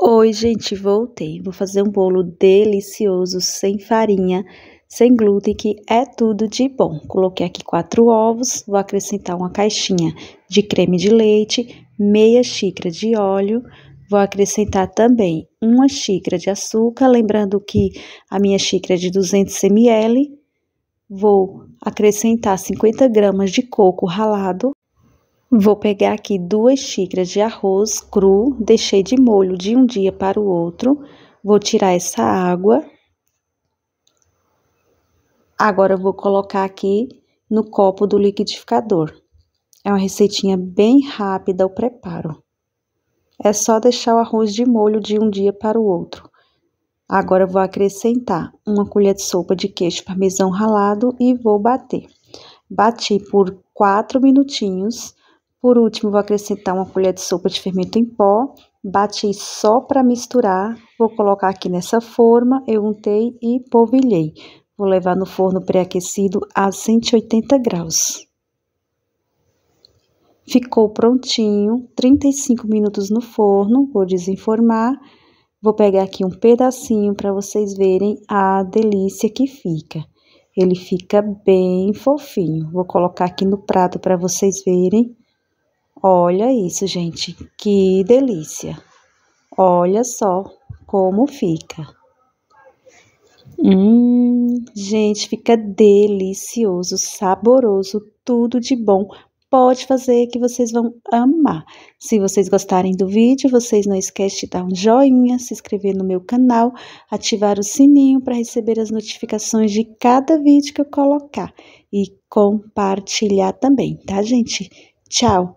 Oi, gente, voltei. Vou fazer um bolo delicioso, sem farinha, sem glúten, que é tudo de bom. Coloquei aqui quatro ovos, vou acrescentar uma caixinha de creme de leite, meia xícara de óleo, vou acrescentar também uma xícara de açúcar, lembrando que a minha xícara é de 200 ml. Vou acrescentar 50 gramas de coco ralado, Vou pegar aqui duas xícaras de arroz cru, deixei de molho de um dia para o outro. Vou tirar essa água. Agora eu vou colocar aqui no copo do liquidificador. É uma receitinha bem rápida o preparo. É só deixar o arroz de molho de um dia para o outro. Agora eu vou acrescentar uma colher de sopa de queijo parmesão ralado e vou bater. Bati por quatro minutinhos por último, vou acrescentar uma colher de sopa de fermento em pó. Bati só para misturar. Vou colocar aqui nessa forma. Eu untei e polvilhei. Vou levar no forno pré-aquecido a 180 graus. Ficou prontinho, 35 minutos no forno, vou desenformar. Vou pegar aqui um pedacinho para vocês verem a delícia que fica. Ele fica bem fofinho. Vou colocar aqui no prato para vocês verem. Olha isso, gente, que delícia. Olha só como fica. Hum, gente, fica delicioso, saboroso, tudo de bom. Pode fazer que vocês vão amar. Se vocês gostarem do vídeo, vocês não esquecem de dar um joinha, se inscrever no meu canal, ativar o sininho para receber as notificações de cada vídeo que eu colocar e compartilhar também, tá, gente? Tchau.